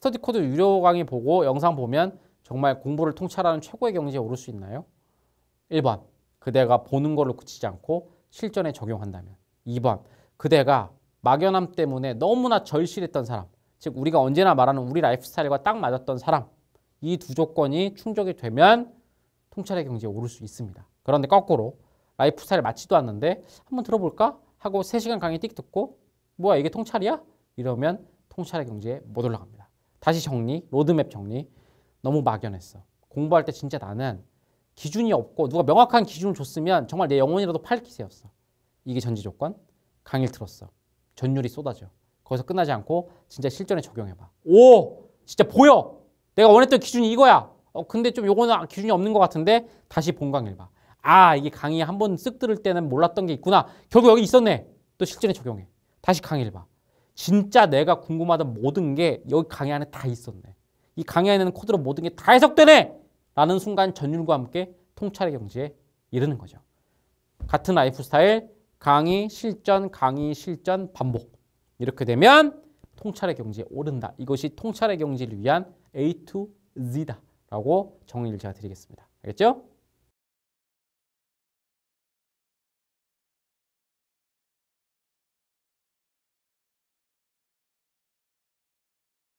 스터디 코드 유료 강의 보고 영상 보면 정말 공부를 통찰하는 최고의 경지에 오를 수 있나요? 1번 그대가 보는 걸로 그치지 않고 실전에 적용한다면 2번 그대가 막연함 때문에 너무나 절실했던 사람 즉 우리가 언제나 말하는 우리 라이프스타일과 딱 맞았던 사람 이 두 조건이 충족이 되면 통찰의 경지에 오를 수 있습니다. 그런데 거꾸로 라이프스타일 맞지도 않는데 한번 들어볼까? 하고 3시간 강의 띡 듣고 뭐야 이게 통찰이야? 이러면 통찰의 경지에 못 올라갑니다. 다시 정리, 로드맵 정리. 너무 막연했어. 공부할 때 진짜 나는 기준이 없고 누가 명확한 기준을 줬으면 정말 내 영혼이라도 팔 기세였어. 이게 전지 조건. 강의를 들었어. 전율이 쏟아져. 거기서 끝나지 않고 진짜 실전에 적용해봐. 오! 진짜 보여! 내가 원했던 기준이 이거야! 어, 근데 좀 요거는 아, 기준이 없는 것 같은데 다시 본 강의를 봐. 아, 이게 강의 한 번 쓱 들을 때는 몰랐던 게 있구나. 결국 여기 있었네. 또 실전에 적용해. 다시 강의를 봐. 진짜 내가 궁금하던 모든 게 여기 강의 안에 다 있었네. 이 강의 안에는 코드로 모든 게 다 해석되네! 라는 순간 전율과 함께 통찰의 경지에 이르는 거죠. 같은 라이프 스타일, 강의, 실전, 강의, 실전, 반복. 이렇게 되면 통찰의 경지에 오른다. 이것이 통찰의 경지를 위한 A to Z다. 라고 정의를 제가 드리겠습니다. 알겠죠?